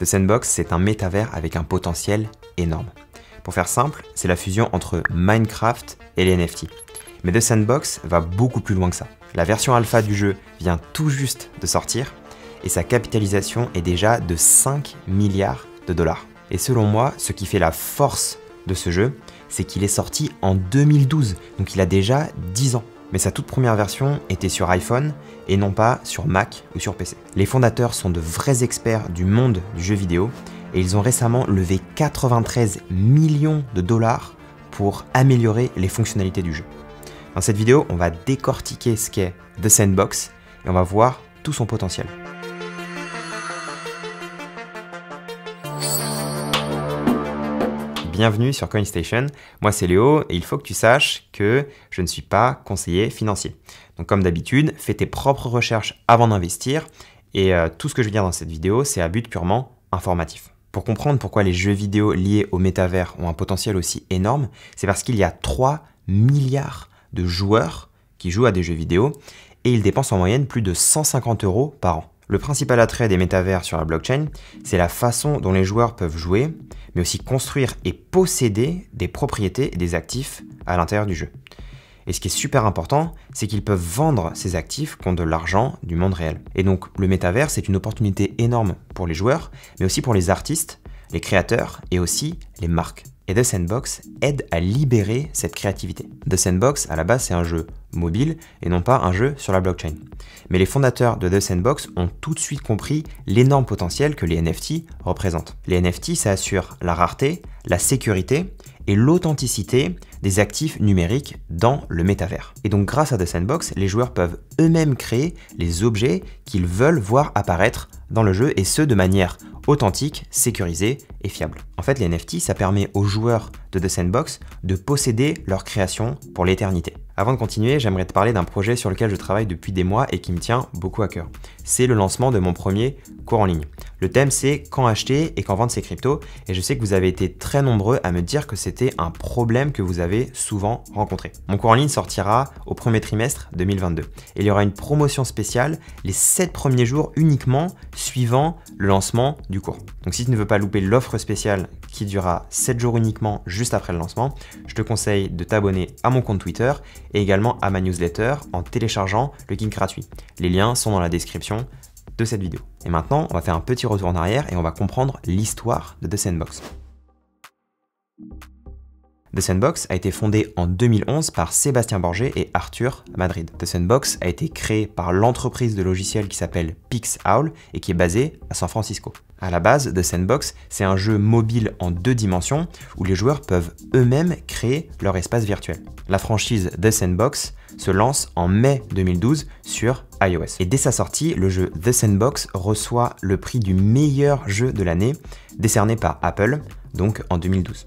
The Sandbox, c'est un métavers avec un potentiel énorme. Pour faire simple, c'est la fusion entre Minecraft et les NFT. Mais The Sandbox va beaucoup plus loin que ça. La version alpha du jeu vient tout juste de sortir et sa capitalisation est déjà de 5 milliards de dollars. Et selon moi, ce qui fait la force de ce jeu, c'est qu'il est sorti en 2012, donc il a déjà 10 ans mais sa toute première version était sur iPhone et non pas sur Mac ou sur PC. Les fondateurs sont de vrais experts du monde du jeu vidéo et ils ont récemment levé 93 millions de dollars pour améliorer les fonctionnalités du jeu. Dans cette vidéo, on va décortiquer ce qu'est The Sandbox et on va voir tout son potentiel. bienvenue sur CoinStation. Moi, c'est Léo et il faut que tu saches que je ne suis pas conseiller financier. Donc, comme d'habitude, fais tes propres recherches avant d'investir et euh, tout ce que je vais dire dans cette vidéo, c'est à but purement informatif. Pour comprendre pourquoi les jeux vidéo liés au métavers ont un potentiel aussi énorme, c'est parce qu'il y a 3 milliards de joueurs qui jouent à des jeux vidéo et ils dépensent en moyenne plus de 150 euros par an. Le principal attrait des métavers sur la blockchain, c'est la façon dont les joueurs peuvent jouer, mais aussi construire et posséder des propriétés et des actifs à l'intérieur du jeu. Et ce qui est super important, c'est qu'ils peuvent vendre ces actifs contre de l'argent du monde réel. Et donc le métavers, c'est une opportunité énorme pour les joueurs, mais aussi pour les artistes, les créateurs et aussi les marques. Et The Sandbox aide à libérer cette créativité. The Sandbox, à la base, c'est un jeu mobile et non pas un jeu sur la blockchain. Mais les fondateurs de The Sandbox ont tout de suite compris l'énorme potentiel que les NFT représentent. Les NFT, ça assure la rareté, la sécurité et l'authenticité des actifs numériques dans le métavers. Et donc grâce à The Sandbox, les joueurs peuvent eux-mêmes créer les objets qu'ils veulent voir apparaître dans le jeu et ce de manière authentique, sécurisée et fiable. En fait, les NFT, ça permet aux joueurs de The Sandbox de posséder leur création pour l'éternité. Avant de continuer, j'aimerais te parler d'un projet sur lequel je travaille depuis des mois et qui me tient beaucoup à cœur. C'est le lancement de mon premier cours en ligne. Le thème c'est quand acheter et quand vendre ses cryptos et je sais que vous avez été très nombreux à me dire que c'était un problème que vous avez souvent rencontré. Mon cours en ligne sortira au premier trimestre 2022 et il y aura une promotion spéciale les 7 premiers jours uniquement suivant le lancement du cours. Donc si tu ne veux pas louper l'offre spéciale qui durera 7 jours uniquement juste après le lancement, je te conseille de t'abonner à mon compte Twitter et également à ma newsletter en téléchargeant le guide gratuit. Les liens sont dans la description de cette vidéo. Et maintenant, on va faire un petit retour en arrière et on va comprendre l'histoire de The Sandbox. The Sandbox a été fondé en 2011 par Sébastien Borger et Arthur Madrid. The Sandbox a été créé par l'entreprise de logiciels qui s'appelle PixOwl et qui est basée à San Francisco. À la base, The Sandbox, c'est un jeu mobile en deux dimensions où les joueurs peuvent eux-mêmes créer leur espace virtuel. La franchise The Sandbox se lance en mai 2012 sur iOS. Et dès sa sortie, le jeu The Sandbox reçoit le prix du meilleur jeu de l'année, décerné par Apple, donc en 2012.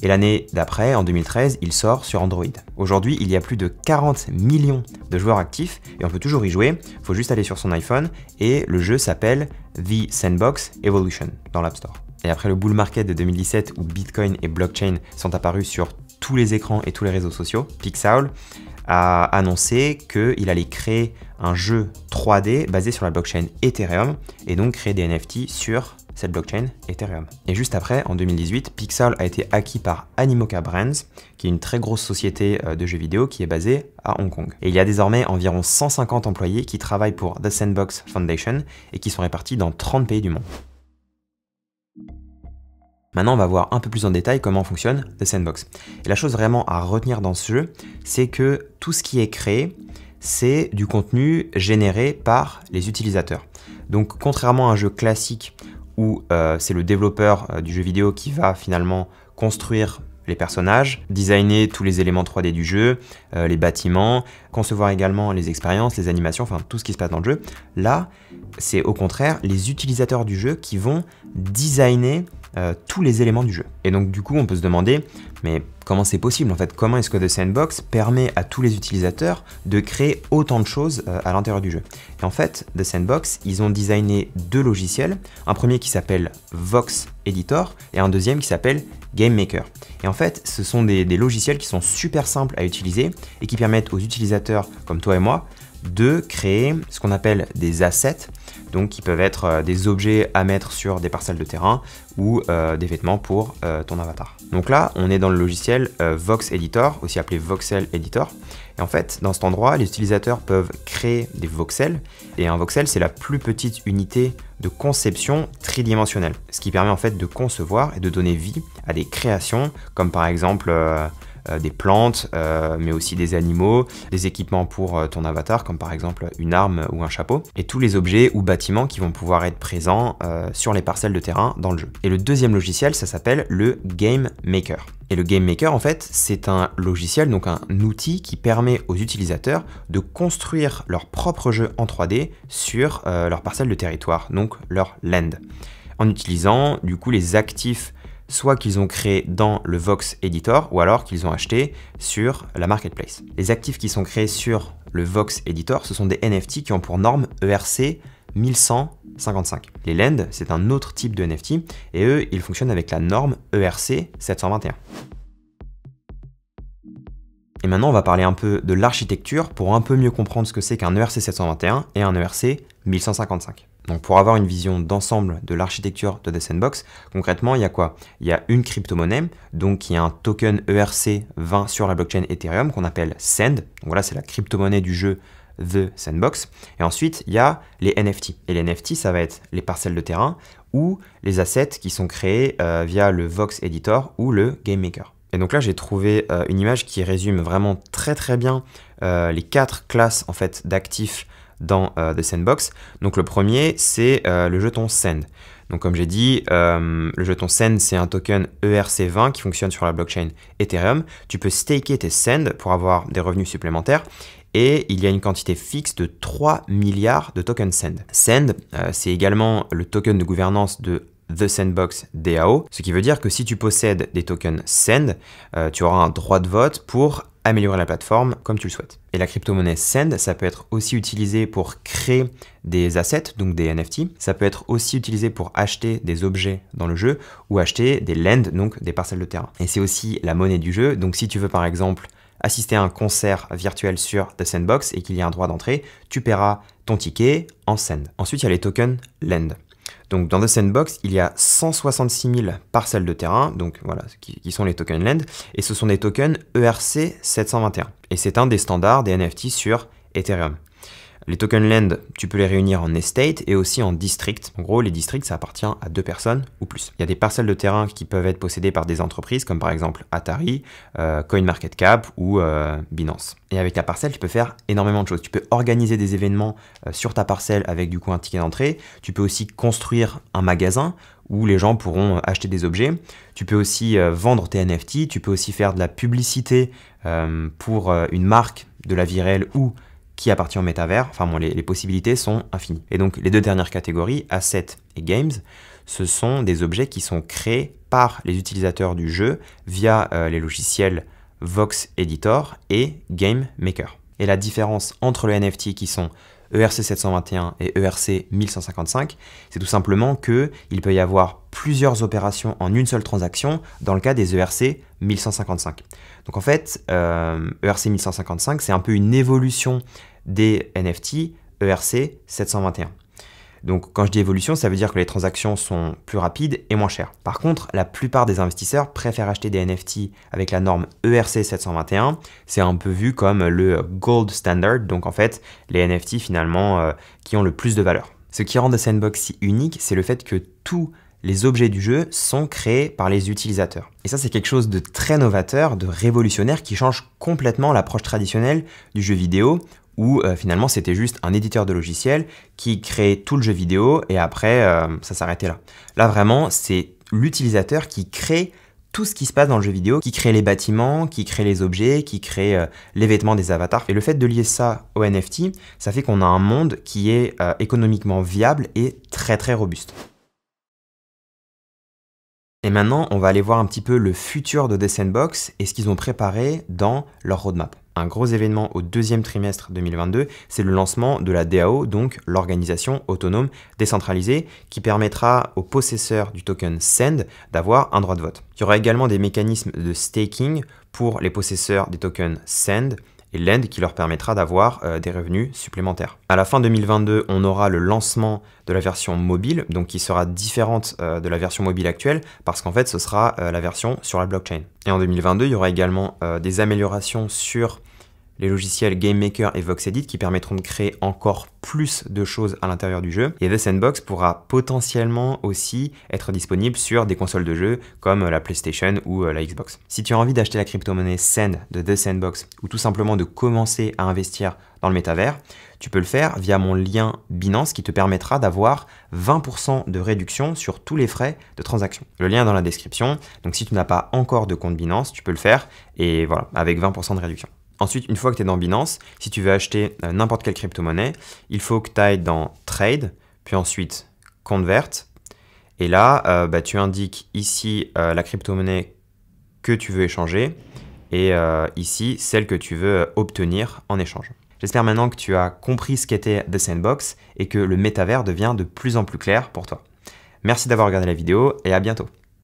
Et l'année d'après, en 2013, il sort sur Android. Aujourd'hui, il y a plus de 40 millions de joueurs actifs et on peut toujours y jouer. Il Faut juste aller sur son iPhone et le jeu s'appelle The Sandbox Evolution dans l'App Store. Et après le bull market de 2017 où Bitcoin et blockchain sont apparus sur tous les écrans et tous les réseaux sociaux, Pixowl a annoncé qu'il allait créer un jeu 3D basé sur la blockchain Ethereum et donc créer des NFT sur cette blockchain Ethereum. Et juste après, en 2018, Pixel a été acquis par Animoca Brands, qui est une très grosse société euh, de jeux vidéo qui est basée à Hong Kong. Et il y a désormais environ 150 employés qui travaillent pour The Sandbox Foundation et qui sont répartis dans 30 pays du monde. Maintenant, on va voir un peu plus en détail comment fonctionne The Sandbox. Et la chose vraiment à retenir dans ce jeu, c'est que tout ce qui est créé, c'est du contenu généré par les utilisateurs. Donc contrairement à un jeu classique où euh, c'est le développeur euh, du jeu vidéo qui va finalement construire les personnages, designer tous les éléments 3D du jeu, euh, les bâtiments, concevoir également les expériences, les animations, enfin tout ce qui se passe dans le jeu. Là, c'est au contraire les utilisateurs du jeu qui vont designer euh, tous les éléments du jeu. Et donc du coup, on peut se demander, mais comment c'est possible en fait Comment est-ce que The Sandbox permet à tous les utilisateurs de créer autant de choses euh, à l'intérieur du jeu Et en fait, The Sandbox, ils ont designé deux logiciels, un premier qui s'appelle Vox Editor et un deuxième qui s'appelle Game Maker. Et en fait, ce sont des logiciels qui sont super simples à utiliser et qui permettent aux utilisateurs comme toi et moi de créer ce qu'on appelle des assets, donc qui peuvent être euh, des objets à mettre sur des parcelles de terrain ou euh, des vêtements pour euh, ton avatar. Donc là, on est dans le logiciel Vox Editor, aussi appelé Voxel Editor. Et en fait, dans cet endroit, les utilisateurs peuvent créer des voxels. Et un voxel, c'est la plus petite unité de conception tridimensionnelle, ce qui permet en fait de concevoir et de donner vie à des créations, comme par exemple euh, des plantes, euh, mais aussi des animaux, des équipements pour euh, ton avatar, comme par exemple une arme ou un chapeau, et tous les objets ou bâtiments qui vont pouvoir être présents sur les parcelles de terrain dans le jeu. Et le deuxième logiciel, ça s'appelle le Game Maker. Et le Game Maker, en fait, c'est un logiciel, donc un outil qui permet aux utilisateurs de construire leur propre jeu en 3D sur leur parcelle de territoire, donc leur land, en utilisant du coup les actifs soit qu'ils ont créé dans le Vox Editor ou alors qu'ils ont acheté sur la marketplace. Les actifs qui sont créés sur le Vox Editor, ce sont des NFT qui ont pour norme ERC 1155. Les LEND, c'est un autre type de NFT et eux, ils fonctionnent avec la norme ERC 721. Et maintenant, on va parler un peu de l'architecture pour un peu mieux comprendre ce que c'est qu'un ERC 721 et un ERC 1155. Donc pour avoir une vision d'ensemble de l'architecture de The Sandbox, concrètement, il y a quoi Il y a une crypto-monnaie, donc y a un token ERC20 sur la blockchain Ethereum qu'on appelle Send. Donc voilà, c'est la crypto-monnaie du jeu The Sandbox. Et ensuite, il y a les NFT. Et les NFT, ça va être les parcelles de terrain ou les assets qui sont créés euh, via le Vox Editor ou le Game Maker. Et donc là, j'ai trouvé euh, une image qui résume vraiment très très bien euh, les quatre classes en fait d'actifs dans euh, The Sandbox. Donc le premier, c'est euh, le jeton Send. Donc comme j'ai dit, euh, le jeton SEND, c'est un token ERC20 qui fonctionne sur la blockchain Ethereum. Tu peux staker tes SEND pour avoir des revenus supplémentaires. Et il y a une quantité fixe de 3 milliards de tokens SEND. SEND, c'est également le token de gouvernance de The Sandbox DAO, ce qui veut dire que si tu possèdes des tokens SEND, tu auras un droit de vote pour améliorer la plateforme comme tu le souhaites. Et la crypto-monnaie Send, ça peut être aussi utilisé pour créer des assets, donc des NFT. Ça peut être aussi utilisé pour acheter des objets dans le jeu ou acheter des land, donc des parcelles de terrain. Et c'est aussi la monnaie du jeu. Donc si tu veux par exemple assister à un concert virtuel sur The Sandbox et qu'il y a un droit d'entrée, tu paieras ton ticket en Send. Ensuite, il y a les tokens Lend. Donc dans The Sandbox, il y a 166 000 parcelles de terrain, donc voilà, qui, sont les tokens land, et ce sont des tokens ERC 721. Et c'est un des standards des NFT sur Ethereum. Les token land, tu peux les réunir en estate et aussi en district. En gros, les districts, ça appartient à deux personnes ou plus. Il y a des parcelles de terrain qui peuvent être possédées par des entreprises, comme par exemple Atari, euh, CoinMarketCap ou euh, Binance. Et avec ta parcelle, tu peux faire énormément de choses. Tu peux organiser des événements euh, sur ta parcelle avec du coup un ticket d'entrée. Tu peux aussi construire un magasin où les gens pourront acheter des objets. Tu peux aussi vendre tes NFT. Tu peux aussi faire de la publicité pour une marque de la vie réelle ou qui appartient au métavers, enfin bon, les, possibilités sont infinies. Et donc les deux dernières catégories, assets et games, ce sont des objets qui sont créés par les utilisateurs du jeu via euh, les logiciels Vox Editor et Game Maker. Et la différence entre les NFT qui sont ERC 721 et ERC e 1155, c'est tout simplement que il peut y avoir plusieurs opérations en une seule transaction dans le cas des ERC 1155. Donc en fait, ERC euh, e 1155, c'est un peu une évolution des NFT ERC 721. Donc quand je dis évolution, ça veut dire que les transactions sont plus rapides et moins chères. Par contre, la plupart des investisseurs préfèrent acheter des NFT avec la norme ERC 721. C'est un peu vu comme le gold standard, donc en fait les NFT finalement euh, qui ont le plus de valeur. Ce qui rend The Sandbox si unique, c'est le fait que tout les objets du jeu sont créés par les utilisateurs. Et ça, c'est quelque chose de très novateur, de révolutionnaire, qui change complètement l'approche traditionnelle du jeu vidéo, où euh, finalement c'était juste un éditeur de logiciels qui créait tout le jeu vidéo et après euh, ça s'arrêtait là. Là vraiment, c'est l'utilisateur qui crée tout ce qui se passe dans le jeu vidéo, qui crée les bâtiments, qui crée les objets, qui crée euh, les vêtements des avatars. Et le fait de lier ça au NFT, ça fait qu'on a un monde qui est économiquement viable et très très robuste. Et maintenant, on va aller voir un petit peu le futur de Box et ce qu'ils ont préparé dans leur roadmap. Un gros événement au deuxième trimestre 2022, c'est le lancement de la DAO, donc l'organisation autonome décentralisée, qui permettra aux possesseurs du token SEND d'avoir un droit de vote. Il y aura également des mécanismes de staking pour les possesseurs des tokens SEND, et l'end qui leur permettra d'avoir euh, des revenus supplémentaires. À la fin 2022, on aura le lancement de la version mobile, donc qui sera différente euh, de la version mobile actuelle, parce qu'en fait, ce sera euh, la version sur la blockchain. Et en 2022, il y aura également des améliorations sur les logiciels GameMaker et VoxEdit qui permettront de créer encore plus de choses à l'intérieur du jeu. Et The Sandbox pourra potentiellement aussi être disponible sur des consoles de jeux comme euh, la PlayStation ou euh, la Xbox. Si tu as envie d'acheter la crypto-monnaie Send de The Sandbox ou tout simplement de commencer à investir dans le métavers, tu peux le faire via mon lien Binance qui te permettra d'avoir 20% de réduction sur tous les frais de transaction. Le lien est dans la description, donc si tu n'as pas encore de compte Binance, tu peux le faire et voilà, avec 20% de réduction. Ensuite, une fois que tu es dans Binance, si tu veux acheter euh, n'importe quelle crypto-monnaie, il faut que tu ailles dans Trade, puis ensuite Convert. Et là, euh, bah, tu indiques ici euh, la crypto-monnaie que tu veux échanger et ici celle que tu veux obtenir en échange. J'espère maintenant que tu as compris ce qu'était The Sandbox et que le métavers devient de plus en plus clair pour toi. Merci d'avoir regardé la vidéo et à bientôt.